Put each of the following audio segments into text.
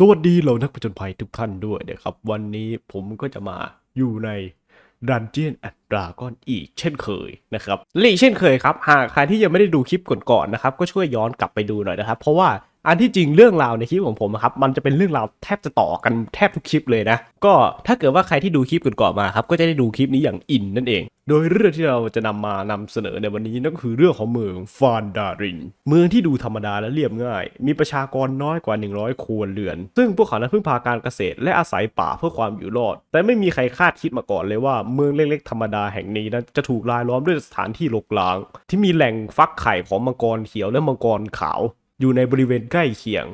สวัสดีเหล่านักผจญภัยทุกท่านด้วยนะครับ วันนี้ผมก็จะมาอยู่ในดันเจียนแอดดราก้อนอีกเช่นเคยนะครับลี่เช่นเคยครับหากใครที่ยังไม่ได้ดูคลิปก่อนๆนนะครับก็ช่วยย้อนกลับไปดูหน่อยนะครับเพราะว่าอันที่จริงเรื่องราวในคลิปของผมครับ มันจะเป็นเรื่องราวแทบจะต่อกันแทบทุกคลิปเลยนะ ก็ถ้าเกิดว่าใครที่ดูคลิปก่อนๆมาครับ ก็จะได้ดูคลิปนี้อย่างอินนั่นเองโดยเรื่องที่เราจะนำมานำเสนอในวันนี้นั่นก็คือเรื่องของเมืองฟานดารินเมืองที่ดูธรรมดาและเรียบง่ายมีประชากรน้อยกว่า 100ครัวเรือน ซึ่งพวกเขานั้นพึ่งพาการเกษตรและอาศัยป่าเพื่อความอยู่รอด แต่ไม่มีใครคาดคิดมาก่อนเลยว่าเมืองเล็กๆธรรมดาแห่งนี้ นั้นจะถูกรายล้อมด้วยสถานที่รกร้าง ที่มีแหล่งฟักไข่ของมังกรเขียวและมังกรขาวอยู่ในบริเวณใกล้เคียง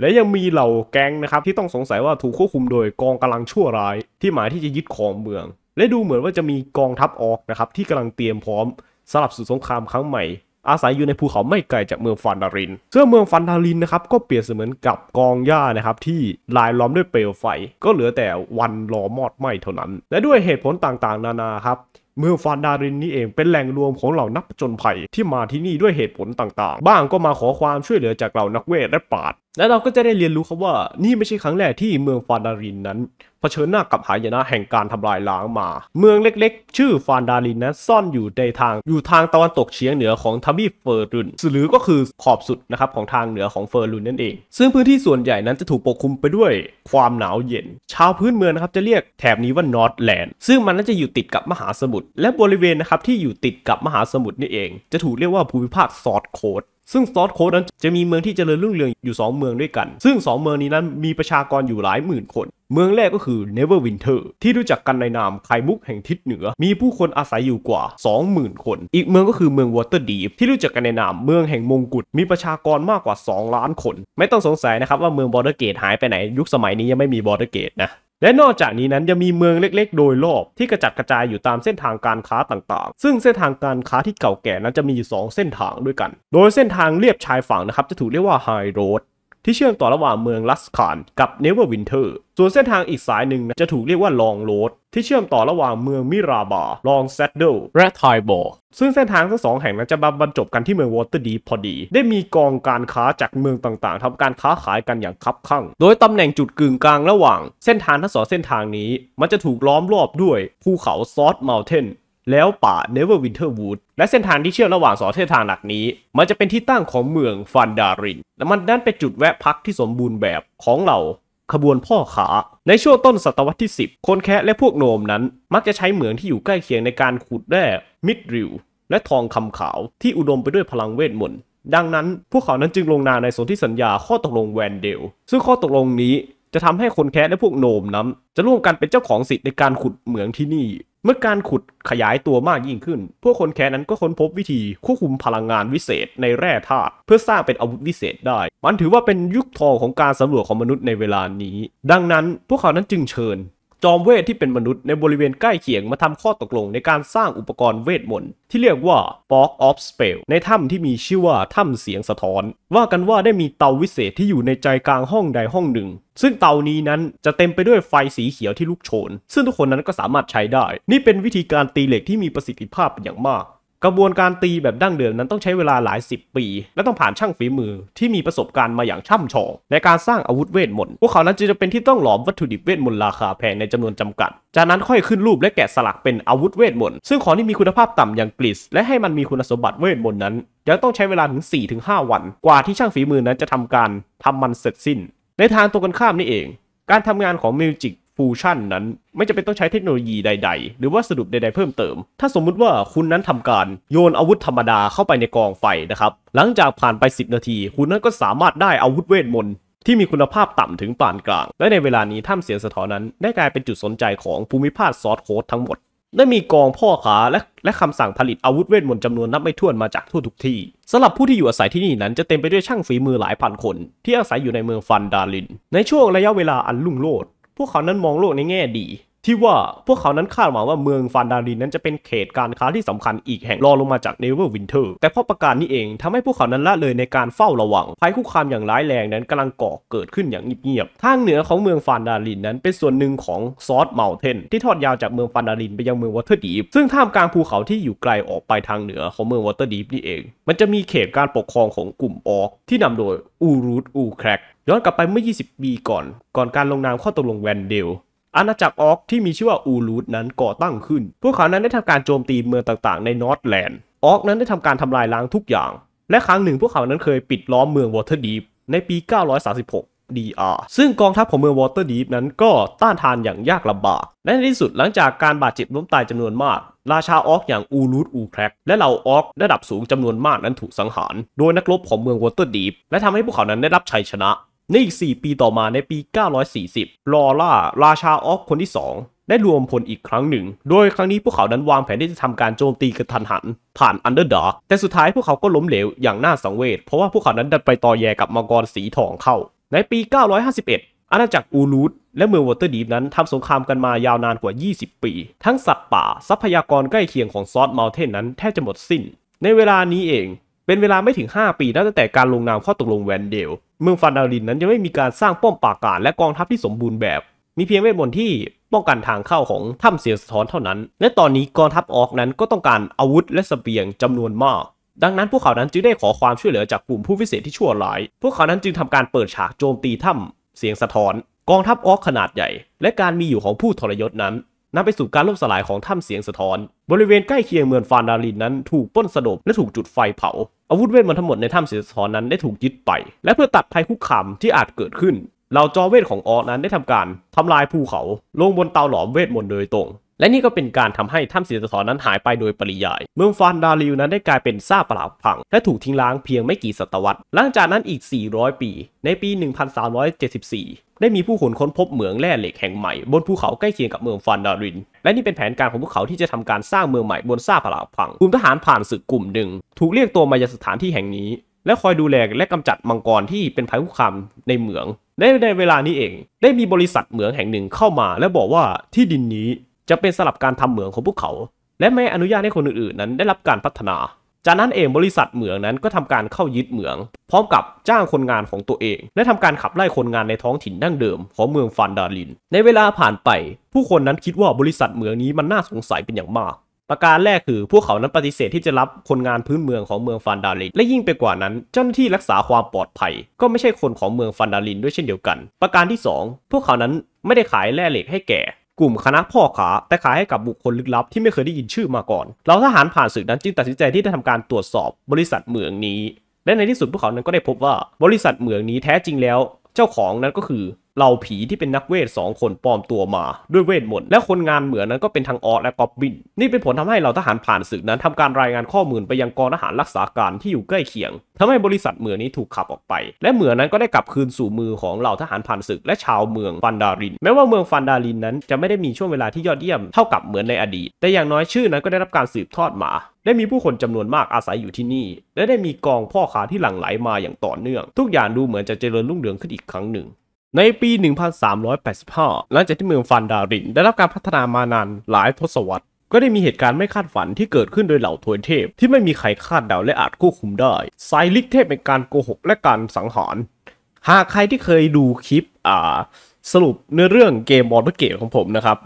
และยังมีเหล่าแก๊งนะครับ ที่ต้องสงสัยว่าถูกควบคุมโดยกองกำลังชั่วร้าย ที่หมายที่จะยึดของเมือง และดูเหมือนว่าจะมีกองทัพออกนะครับที่กำลังเตรียมพร้อมสำหรับสุดสงครามครั้งใหม่ อาศัยอยู่ในภูเขาไม่ไกลจากเมืองฟันดาริน เสื้อเมืองฟันดารินนะครับก็เปรียบเสมือนกับกองหญ้านะครับ ที่ลายล้อมด้วยเปลวไฟ ก็เหลือแต่วันรอมอดไหม้เท่านั้น และด้วยเหตุผลต่างๆ นานาครับเมืองฟานดารินนี่เองเป็นแหล่งรวมของเหล่านักจนภัยที่มาที่นี่ด้วยเหตุผลต่างๆ บ้างก็มาขอความช่วยเหลือจากเหล่านักเวทและปาดและเราก็จะได้เรียนรู้ครับว่า นี่ไม่ใช่ครั้งแรกที่เมืองฟานดารินนั้นเผชิญหน้ากับหายนะแห่งการทำลายล้างมา เมืองเล็กๆ ชื่อฟานดาลินนั้นซ่อนอยู่ในทาง อยู่ทางตะวันตกเฉียงเหนือของทามีเฟอร์รุนหรือก็คือขอบสุดนะครับของทางเหนือของเฟอร์รุนนั่นเอง ซึ่งพื้นที่ส่วนใหญ่นั้นจะถูกปกคลุมไปด้วยความหนาวเย็น ชาวพื้นเมืองนะครับจะเรียกแถบนี้ว่านอร์ทแลนด์ ซึ่งมันน่าจะอยู่ติดกับมหาสมุทร และบริเวณนะครับที่อยู่ติดกับมหาสมุทรนี่เอง จะถูกเรียกว่าภูมิภาคซอร์ดโคดซึ่งซอสโค้ดนั้นจะมีเมืองที่เจริญรุ่งเรืองอยู่ 2 เมืองด้วยกัน ซึ่ง2เมืองนี้นั้นมีประชากรอยู่หลายหมื่นคน เมืองแรกก็คือ Neverwinter ที่รู้จักกันในนามไคมุกแห่งทิศเหนือ มีผู้คนอาศัยอยู่กว่า 20,000 คน อีกเมืองก็คือเมือง Waterdeep ที่รู้จักกันในนามเมืองแห่งมงกุฎ มีประชากรมากกว่า 2 ล้านคน ไม่ต้องสงสัยนะครับว่าเมือง Bordergate หายไปไหน ยุคสมัยนี้ยังไม่มี Bordergate นะและนอกจากนี้นั้นยังมีเมืองเล็ก ๆ โดยรอบ ที่กระจัดกระจายอยู่ตามเส้นทางการค้าต่างๆ ซึ่งเส้นทางการค้าที่เก่าแก่นั้นจะมีอยู่ 2 เส้นทางด้วยกัน โดยเส้นทางเลียบชายฝั่งนะครับจะถูกเรียกว่าไฮโรดที่เชื่อมต่อระหว่างเมืองลัสคานกับเนเวอร์วินเทอร์ ส่วนเส้นทางอีกสายหนึ่งจะถูกเรียกว่าลองโรดที่เชื่อมต่อระหว่างเมืองมิราบา ลองแซดเดิลและไทโบซึ่งเส้นทางทั้งสองแห่งนั้นจะบรรจบกันที่เมืองวอเตอร์ดีพอดี ได้มีกองการค้าจากเมืองต่างๆ ทำการค้าขายกันอย่างคับคั่งโดยตำแหน่งจุดกึ่งกลางระหว่างเส้นทางทั้งสองเส้นทางนี้มันจะถูกล้อมรอบด้วยภูเขาซอสเมลเทนแล้วป่า Neverwinter Wood และเส้นทางที่เชื่อมระหว่างสองเส้นทางหลักนี้ มันจะเป็นที่ตั้งของเมืองฟันดาริน และมันนั่นเป็นจุดแวะพักที่สมบูรณ์แบบของเรา ขบวนพ่อขาในช่วงต้นศตวรรษที่ 10 คนแคะและพวกโนมนั้นมักจะใช้เหมืองที่อยู่ใกล้เคียงในการขุดแร่มิดริวและทองคำขาว ที่อุดมไปด้วยพลังเวทมนต์ดังนั้นพวกเขานั้นจึงลงนามในสนธิสัญญาข้อตกลงแวนเดลซึ่งข้อตกลงนี้จะทำให้คนแคะและพวกโนมนั้นจะร่วมกันเป็นเจ้าของสิทธิ์ในการขุดเหมืองที่นี่เมื่อการขุดขยายตัวมากยิ่งขึ้น พวกคนแคนั้นก็ค้นพบวิธีควบคุมพลังงานวิเศษในแร่ธาตุเพื่อสร้างเป็นอาวุธวิเศษได้ มันถือว่าเป็นยุคทองของการสำรวจของมนุษย์ในเวลานี้ ดังนั้นพวกเขานั้นจึงเชิญจอมเวทที่เป็นมนุษย์ในบริเวณใกล้เคียงมาทำข้อตกลงในการสร้างอุปกรณ์เวทมนต์ที่เรียกว่า f o r of Spell ในถ้ำที่มีชื่อว่าถ้ำเสียงสะท้อน ว่ากันว่าได้มีเตาวิเศษที่อยู่ในใจกลางห้องใดห้องหนึ่ง ซึ่งเตานี้นั้นจะเต็มไปด้วยไฟสีเขียวที่ลุกโชน ซึ่งทุกคนนั้นก็สามารถใช้ได้ นี่เป็นวิธีการตีเหล็กที่มีประสิทธิภาพอย่างมากกระบวนการตีแบบดั้งเดิมนั้นต้องใช้เวลาหลาย 10 ปี และต้องผ่านช่างฝีมือที่มีประสบการณ์มาอย่างช่ำชองในการสร้างอาวุธเวทมนต์พวกเขานั้นจึงจะเป็นที่ต้องหลอมวัตถุดิบเวทมนต์ราคาแพงในจำนวนจำกัด จากนั้นค่อยขึ้นรูปและแกะสลักเป็นอาวุธเวทมนต์ซึ่งของที่มีคุณภาพต่ำอย่างกริสและให้มันมีคุณสมบัติเวทมนต์นั้นยังต้องใช้เวลาถึง 4-5 วัน กว่าที่ช่างฝีมือนั้นจะทำการทำมันเสร็จสิ้น ในทางตรงกันข้ามนี่เอง การทำงานของมิวจิกฟูชั่นนั้นไม่จำเป็นต้องใช้เทคโนโลยีใด ๆ หรือว่าสรุปใดๆ เพิ่มเติม ถ้าสมมุติว่าคุณนั้นทำการโยนอาวุธธรรมดาเข้าไปในกองไฟนะครับ หลังจากผ่านไป 10 นาที คุณนั้นก็สามารถได้อาวุธเวทมนต์ ที่มีคุณภาพต่ำถึงปานกลาง และในเวลานี้ถ้ำเสียงสะท้อนนั้น ได้กลายเป็นจุดสนใจของภูมิภาคซอสโค้ดทั้งหมด ได้มีกองพ่อขาและและคำสั่งผลิตอาวุธเวทมนต์จำนวนนับไม่ถ้วนมาจากทั่วทุกที่สำหรับผู้ที่อยู่อาศัยที่นี่นั้นจะเต็มไปด้วยช่างฝีมือหลายพันคน ที่อาศัยอยู่ในเมืองฟันดาลิน ในช่วงระยะเวลาอันลุ่งโลดพวกเขานั้นมองโลกในแง่ดีที่ว่าพวกเขานั้นคาดหวังว่าเมืองฟานดาริน นั้นจะเป็นเขตการค้าที่สำคัญอีกแห่งรองลงมาจากเนเวอร์วินเทอร์แต่เพราะประการนี้เองทำให้พวกเขานั้นละเลยในการเฝ้าระวังภัยคุกคามอย่างร้ายแรงนั้นกำลังก่อเกิดขึ้นอย่างเงียบๆ ทางเหนือของเมืองฟานดาริน นั้น เป็นส่วนหนึ่งของซอสเมลเทนที่ทอดยาวจากเมืองฟานดาริน ไปยังเมืองวอเตอร์ดีฟซึ่งท่ามกลางภูเขาที่อยู่ไกลออกไปทางเหนือของเมืองวอเตอร์ดีฟนี่เอง มันจะมีเขตการปกครองของกลุ่มออกที่นำโดยอูรูตอูแครกย้อนกลับไปเมื่อ 20 ปีก่อน ก่อนการลงนามข้อตกลงแวนเดลอาณาจักรออกที่มีชื่อว่าอูรูดนั้นก่อตั้งขึ้น พวกเขานั้นได้ทำการโจมตีเมืองต่างๆในนอร์ทแลนด์ออกนั้นได้ทำการทำลายล้างทุกอย่าง และครั้งหนึ่งพวกเขานั้นเคยปิดล้อมเมืองวอเตอร์ดีฟในปี 936 DR ซึ่งกองทัพของเมืองวอเตอร์ดีฟนั้นก็ต้านทานอย่างยากลำบาก และในที่สุดหลังจากการบาดเจ็บล้มตายจำนวนมาก ราชาออกอย่างอูรูดอูแครกและเหล่าออกระดับสูงจำนวนมากนั้นถูกสังหาร โดยนักรบของเมืองวอเตอร์ดีฟและทำให้พวกเขานั้นได้รับชัยชนะในอีก4ปีต่อมาในปี 940ลอร่า ราชาออฟคนที่ 2 ได้รวมพลอีกครั้งหนึ่ง โดยครั้งนี้พวกเขานั้นวางแผนที่จะทำการโจมตีกระทันหัน ผ่านอันเดอร์ดาร์กแต่สุดท้ายพวกเขาก็ล้มเหลวอย่างน่าสังเวช เพราะว่าพวกเขานั้นดันไปต่อแยกับมังกรสีทองเข้า ในปี 951 อาณาจักรอูรูดและเมืองวอเตอร์ดีฟนั้นทำสงครามกันมายาวนานกว่า 20 ปี ทั้งสัตว์ป่าทรัพยากรใกล้เคียงของซอสเมลเทนนั้น แทบจะหมดสิ้น ในเวลานี้เอง เป็นเวลาไม่ถึง 5 ปีนับตั้งแต่การลงนามข้อตกลงแวนเดลเมืองฟันดารินนั้นจะไม่มีการสร้างป้อมปราการและกองทัพที่สมบูรณ์แบบ มีเพียงเวทมนต์ที่ป้องกันทางเข้าของถ้ำเสียสะท้อนเท่านั้น และตอนนี้กองทัพออกนั้นก็ต้องการอาวุธและสเสบียงจำนวนมาก ดังนั้นพวกเขานั้นจึงได้ขอความช่วยเหลือจากกลุ่มผู้พิเศษที่ชั่วร้าย พวกเขานั้นจึงทำการเปิดฉากโจมตีถ้ำเสียงสะท้อน กองทัพออกขนาดใหญ่และการมีอยู่ของผู้ทรยศนั้นนำไปสู่การล่มสลายของถ้ำเสียงสะท้อน บริเวณใกล้เคียงเมืองฟานดาลิน นั้นถูกป้นสะดบและถูกจุดไฟเผา อาวุธเวทมนต์ทั้งหมดในถ้ำเสียงสะท้อนนั้นได้ถูกยึดไป และเพื่อตัดภัยคุกคามที่อาจเกิดขึ้น เหล่าจอเวทของออสนั้นได้ทำการ ทำลายภูเขาลงบนเตาหลอมเวทมนต์โดยตรงและนี่ก็เป็นการทำให้ถ้ำศิละทอนนั้นหายไปโดยปริยาย เมืองฟานดาริวนั้นได้กลายเป็นซากปล่าพังและถูกทิ้งล้างเพียงไม่กี่ศตวรรษ หลังจากนั้นอีก 400 ปี ในปี 1374 ได้มีผู้คนค้นพบเหมืองแร่เหล็กแห่งใหม่ บนภูเขาใกล้เคียงกับเมืองฟานดาริน และนี่เป็นแผนการของพวกเขาที่จะทำการสร้างเมืองใหม่บนซากปล่าพัง กลุ่มทหารผ่านศึกกลุ่มหนึ่งถูกเรียกตัวมายังสถานที่แห่งนี้ และคอยดูแลและกำจัดมังกรที่เป็นภัยคุกคามในเหมืองในในเวลานี้เอง ได้มีบริษัทเหมืองแห่งหนึ่งเข้ามา และบอกว่าที่ดินนี้จะเป็นสลับการทำเหมืองของพวกเขา และไม่อนุญาตให้คนอื่น ๆ นั้นได้รับการพัฒนา จากนั้นเองบริษัทเหมืองนั้นก็ทำการเข้ายึดเหมือง พร้อมกับจ้างคนงานของตัวเอง และทำการขับไล่คนงานในท้องถิ่นดั้งเดิมของเมืองฟานดาลิน ในเวลาผ่านไป ผู้คนนั้นคิดว่าบริษัทเหมืองนี้มันน่าสงสัยเป็นอย่างมาก ประการแรกคือ พวกเขานั้นปฏิเสธที่จะรับคนงานพื้นเมืองของเมืองฟานดาลิน และยิ่งไปกว่านั้นเจ้าหน้าที่รักษาความปลอดภัย ก็ไม่ใช่คนของเมืองฟานดาลิน ด้วยเช่นเดียวกัน ประการที่ 2 พวกเขานั้นไม่ได้ขายแร่เหล็กให้แก่กลุ่มคณะพ่อ ขาแต่ขายให้กับบุคคลลึกลับที่ไม่เคยได้ยินชื่อมาก่อนเราทหารผ่านศึกนั้นจึงตัดสินใจที่จะทำการตรวจสอบบริษัทเหมืองนี้ และในที่สุดพวกเขานั้นก็ได้พบว่าบริษัทเหมืองนี้แท้จริงแล้ว เจ้าของนั้นก็คือเหล่าผีที่เป็นนักเวทสองคนปลอมตัวมาด้วยเวทมนต์และคนงานเหมือนนั้นก็เป็นทั้งออสและกอบบิน นี่เป็นผลทำให้เหล่าทหารผ่านศึกนั้น ทำการรายงานข้อมูลไปยังกองทหารรักษาการที่อยู่ใกล้เคียง ทำให้บริษัทเหมือนนี้ถูกขับออกไป และเหมือนนั้นก็ได้กลับคืนสู่มือของเหล่าทหารผ่านศึก และชาวเมืองฟันดาริน แม้ว่าเมืองฟันดารินนั้นจะไม่ได้มีช่วงเวลาที่ยอดเยี่ยมเท่ากับเหมือนในอดีต แต่อย่างน้อยชื่อนั้นก็ได้รับการสืบทอดมา ได้มีผู้คนจำนวนมากอาศัยอยู่ที่นี่ และได้มีกองพ่อค้าที่หลั่งไหลมาอย่างต่อเนื่อง ทุกอย่างดูเหมือนจะเจริญรุ่งเรืองขึ้นอีกครั้งหนึ่งในปี 1385หลังจากที่เมืองฟันดารินได้รับการพัฒนามานานหลายทศวรรษ ก็ได้มีเหตุการณ์ไม่คาดฝันที่เกิดขึ้นโดยเหล่าทวยเทพ ที่ไม่มีใครคาดเดาและอาจควบคุมได้ไซลิกเทพเป็นการโกหกและการสังหาร หากใครที่เคยดูคลิปอ่าสรุปเนื้อเรื่องเกมบอลเกมของผมนะครับ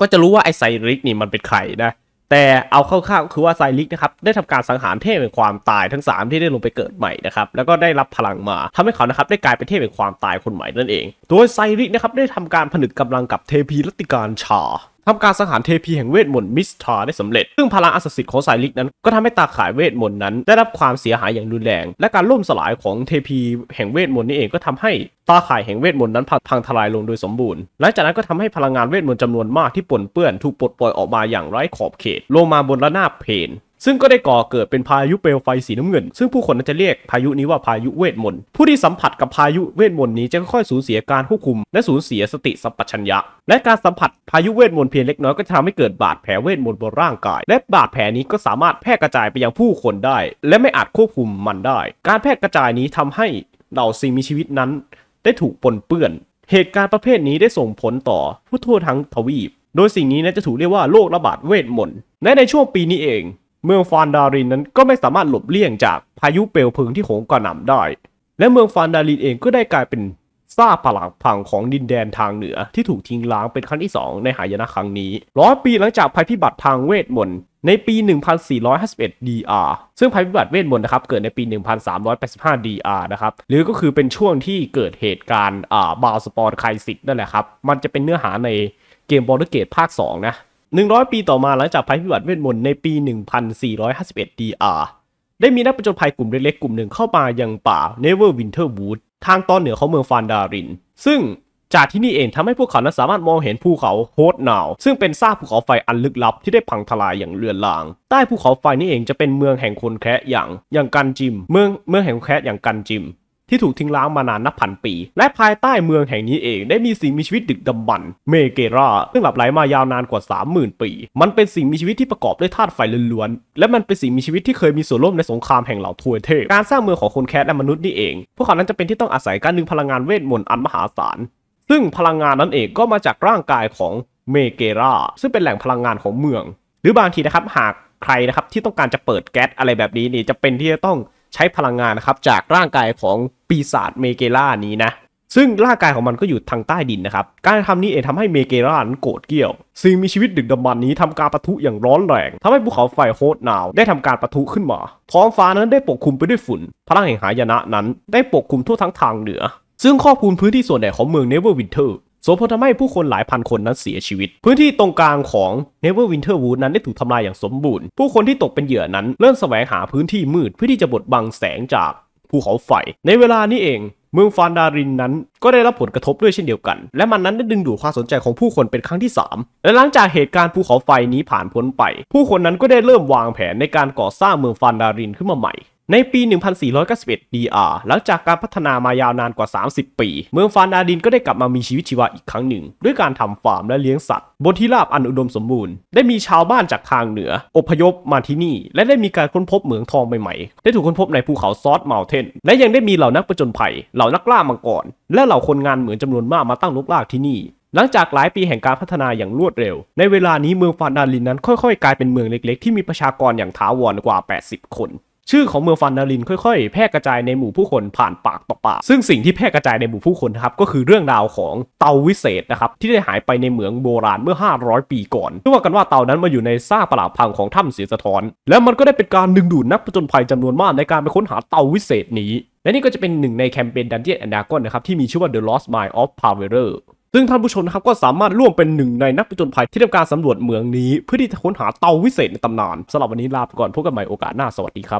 ก็จะรู้ว่าไอไซริกนี่มันเป็นใครนะแต่เอาเข้าๆก็คือว่าไซลิกนะครับ ได้ทำการสังหารเทพแห่งความตายทั้ง 3 ที่ได้ลงไปเกิดใหม่นะครับ แล้วก็ได้รับพลังมาทำให้เขานะครับได้กลายเป็นเทพแห่งความตายคนใหม่นั่นเองโดยไซลิกนะครับ ได้ทำการผนึกกำลังกับเทพีรัติการชาทำการสังหารเทพีแห่งเวทมนต์มิสทาได้สำเร็จ ซึ่งพลังอัศสิทธิ์ของสายลิกนั้นก็ทำให้ตาข่ายเวทมนต์นั้นได้รับความเสียหายอย่างรุนแรง และการล่มสลายของเทพีแห่งเวทมนต์นี้เองก็ทำให้ตาข่ายแห่งเวทมนต์นั้นพังทลายลงโดยสมบูรณ์หลังจากนั้นก็ทำให้พลังงานเวทมนต์จำนวนมากที่ปนเปื้อนถูกปลดปล่อยออกมาอย่างไร้ขอบเขตลงมาบนระนาบเพนซึ่งก็ได้ก่อเกิดเป็นพายุเปลวไฟสีน้ำเงิน ซึ่งผู้คนจะเรียกพายุนี้ว่าพายุเวทมนต์ ผู้ที่สัมผัสกับพายุเวทมนต์นี้จะค่อยๆสูญเสียการควบคุม และสูญเสียสติสัมปชัญญะและการสัมผัสพายุเวทมนต์เพียงเล็กน้อยก็จะทำให้เกิดบาดแผลเวทมนต์บนร่างกาย และบาดแผลนี้ก็สามารถแพร่กระจายไปยังผู้คนได้ และไม่อาจควบคุมมันได้ การแพร่กระจายนี้ทำให้เหล่าสิ่งมีชีวิตนั้น ได้ถูกปนเปื้อน เหตุการณ์ประเภทนี้ได้ส่งผลต่อผู้ทั่วทั้งทวีป โดยสิ่งนี้นะจะถูกเรียกว่าโรคระบาดเวทมนต์และในช่วงปีนี้เองเมืองฟานดารินนั้นก็ไม่สามารถหลบเลี่ยงจากพายุเปลวเพลิงที่โหมกระหน่ำได้ และเมืองฟานดารินเองก็ได้กลายเป็นซากปลักพังของดินแดนทางเหนือที่ถูกทิ้งล้างเป็นครั้งที่ 2 ในหายนะครั้งนี้ร้อยปีหลังจากภัยพิบัติทางเวทมนต์ในปี 1451 DR ซึ่งภัยพิบัติเวทมนต์นะครับเกิดในปี 1385 DR นะครับหรือก็คือเป็นช่วงที่เกิดเหตุการณ์าบาวสปอร์ไครสิตนั่นแหละครับมันจะเป็นเนื้อหาในเกมบอลเกตภาค2นะ100 ปีต่อมาหลังจากภัยพิบัติเวทมนต์ในปี 1451 DR ได้มีนักประจนภัยกลุ่มเล็กๆ กลุ่มหนึ่งเข้ามายังป่า Neverwinter Wood ทางตอนเหนือของเมืองฟานดาริน ซึ่งจากที่นี่เองทำให้พวกเขานั้นสามารถมองเห็นภูเขาโฮดนาว ซึ่งเป็นซากภูเขาไฟอันลึกลับที่ได้พังทลายอย่างเลือนลางใต้ภูเขาไฟนี้เองจะเป็นเมืองแห่งคนแคะอย่างอย่างกันจิม เมืองเมืองแห่งแคะอย่างกันจิมที่ถูกทิ้งร้างมานานนับพันปี และภายใต้เมืองแห่งนี้เอง ได้มีสิ่งมีชีวิตดึกดำบรรเมเกราซึ่งหลับไหลมายาวนานกว่า 30,000 ปี มันเป็นสิ่งมีชีวิตที่ประกอบด้วยธาตุไฟล้วนๆ และมันเป็นสิ่งมีชีวิตที่เคยมีส่วนร่วมในสงครามแห่งเหล่าทวยเทพ การสร้างเมืองของคนแคสและมนุษย์นี่เอง พวกเขานั้นจะเป็นที่ต้องอาศัยการดึงพลังงานเวทมนต์อันมหาศาล ซึ่งพลังงานนั้นเองก็มาจากร่างกายของเมเกราซึ่งเป็นแหล่งพลังงานของเมือง หรือบางทีนะครับหากใครนะครับที่ต้องการจะเปิดแก๊สอะไรแบบนี้นี่จะเป็นที่จะต้องใช้พลังงานนะครับจากร่างกายของปีศาจเมเกล่านี้นะซึ่งร่างกายของมันก็อยู่ทางใต้ดินนะครับการทำนี้เองทำให้เมเกล่านั้นโกรธเกี้ยว ซึ่งมีชีวิตดึกดำบรรนี้ทำการปะทุอย่างร้อนแรงทำให้ภูเขาไฟโฮดนาวได้ทำการปะทุขึ้นมาท้องฟ้านั้นได้ปกคลุมไปด้วยฝุ่น พลังแห่งหายนะนั้น ได้ปกคลุมทั่วทั้งทางเหนือ ซึ่งครอบคลุมพื้นที่ส่วนใหญ่ของเมืองเนเวอร์วินเทอร์ส่งผลทำให้ผู้คนหลายพันคนนั้นเสียชีวิต พื้นที่ตรงกลางของ Neverwinter Wood นั้นได้ถูกทำลายอย่างสมบูรณ์ ผู้คนที่ตกเป็นเหยื่อนั้น เริ่มแสวงหาพื้นที่มืดเพื่อที่จะบดบังแสงจากภูเขาไฟ ในเวลานี้เอง เมืองฟานดารินนั้นก็ได้รับผลกระทบด้วยเช่นเดียวกัน และมันนั้นได้ดึงดูดความสนใจของผู้คนเป็นครั้งที่ 3 และหลังจากเหตุการณ์ภูเขาไฟนี้ผ่านพ้นไป ผู้คนนั้นก็ได้เริ่มวางแผนในการก่อสร้างเมืองฟานดารินขึ้นมาใหม่ในปี 1491 DR หลังจากการพัฒนามายาวนานกว่า 30 ปี เมืองฟานดาดินก็ได้กลับมามีชีวิตชีวาอีกครั้งหนึ่ง ด้วยการทำฟาร์มและเลี้ยงสัตว์บนที่ราบอันอุดมสมบูรณ์ได้มีชาวบ้านจากทางเหนือ อพยพมาที่นี่ และได้มีการค้นพบเหมืองทองใหม่ๆ ได้ถูกค้นพบในภูเขาซอสเมลเทนและยังได้มีเหล่านักประจนภัย เหล่านักล่ามังกรและเหล่าคนงานเหมืองจำนวนมากมาตั้งลกลากที่นี่หลังจากหลายปีแห่งการพัฒนาอย่างรวดเร็วในเวลานี้เมืองฟานดาลินนั้นค่อยๆกลายเป็นเมืองเล็กๆที่มีประชากรอย่างถาวรกว่า 80 คนชื่อของเมืองฟันดาริน ค่อยๆ แพร่กระจายในหมู่ผู้คนผ่านปากต่อปาก ซึ่งสิ่งที่แพร่กระจายในหมู่ผู้คนนะครับก็คือเรื่องราวของเตาวิเศษนะครับที่ได้หายไปในเหมืองโบราณเมื่อ 500 ปีก่อนที่ว่ากันว่าเตานั้นมาอยู่ในซ่าปลาพังของถ้ำเสียสะท้อน และมันก็ได้เป็นการดึงดูดนักผจญภัยจำนวนมาก ในการไปค้นหาเตาวิเศษนี้ และนี่ก็จะเป็นหนึ่งในแคมเปญดันเ e ีย a แอนดากอนนะครับที่มีชื่อว่า The Lost Mine of p a v e r e r ซึ่งท่านผู้ชมนะครับก็สามารถร่วมเป็นหนึ่งในนักผจญภัยที่ทำการสำรวจเมืองนี้ เพื่อที่จะค้นหาเตาวิเศษในตำนานสำหรับวันนี้ลาไปก่อนพบกันใหม่โอกาสหน้าสวัสดีครับ